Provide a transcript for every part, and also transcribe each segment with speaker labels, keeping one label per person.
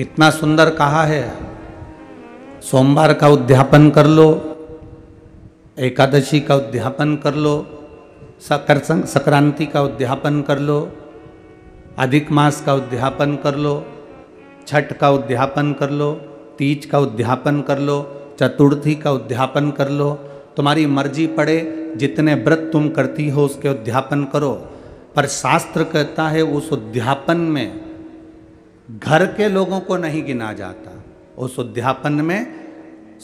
Speaker 1: कितना सुंदर कहा है सोमवार का उद्यापन कर लो एकादशी का उद्यापन कर लो सकर संक्रांति का उद्यापन कर लो अधिक मास का उद्यापन कर लो छठ का उद्यापन कर लो तीज का उद्यापन कर लो चतुर्थी का उद्यापन कर लो तुम्हारी मर्जी पड़े जितने व्रत तुम करती हो उसके उद्यापन करो पर शास्त्र कहता है उस उद्यापन में घर के लोगों को नहीं गिना जाता उस उद्यापन में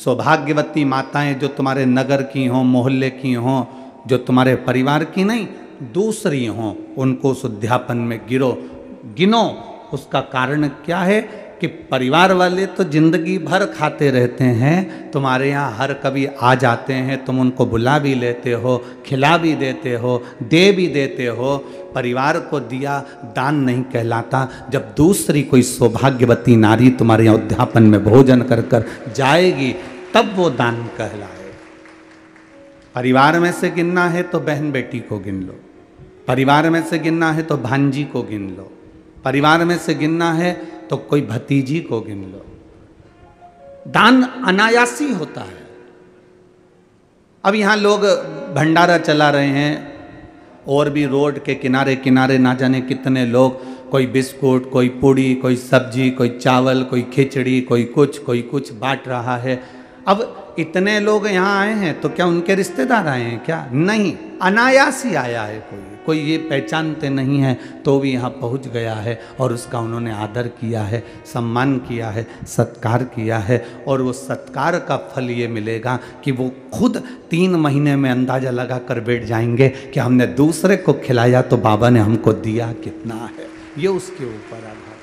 Speaker 1: सौभाग्यवती माताएं जो तुम्हारे नगर की हों मोहल्ले की हों जो तुम्हारे परिवार की नहीं दूसरी हों उनको उस उद्यापन में गिरो गिनो उसका कारण क्या है कि परिवार वाले तो ज़िंदगी भर खाते रहते हैं तुम्हारे यहाँ हर कभी आ जाते हैं तुम उनको बुला भी लेते हो खिला भी देते हो दे भी देते हो परिवार को दिया दान नहीं कहलाता जब दूसरी कोई सौभाग्यवती नारी तुम्हारे यहाँ उद्यापन में भोजन कर कर जाएगी तब वो दान कहलाए परिवार में से गिनना है तो बहन बेटी को गिन लो परिवार में से गिनना है तो भांजी को गिन लो परिवार में से गिनना है तो कोई भतीजी को गिन लो दान अनायासी होता है अब यहां लोग भंडारा चला रहे हैं और भी रोड के किनारे किनारे ना जाने कितने लोग कोई बिस्कुट कोई पूड़ी कोई सब्जी कोई चावल कोई खिचड़ी कोई कुछ कोई कुछ बांट रहा है अब इतने लोग यहाँ आए हैं तो क्या उनके रिश्तेदार आए हैं क्या नहीं अनायास ही आया है कोई कोई ये पहचानते नहीं है तो भी यहाँ पहुँच गया है और उसका उन्होंने आदर किया है सम्मान किया है सत्कार किया है और वो सत्कार का फल ये मिलेगा कि वो खुद तीन महीने में अंदाज़ा लगा कर बैठ जाएंगे कि हमने दूसरे को खिलाया तो बाबा ने हमको दिया कितना है ये उसके ऊपर आधार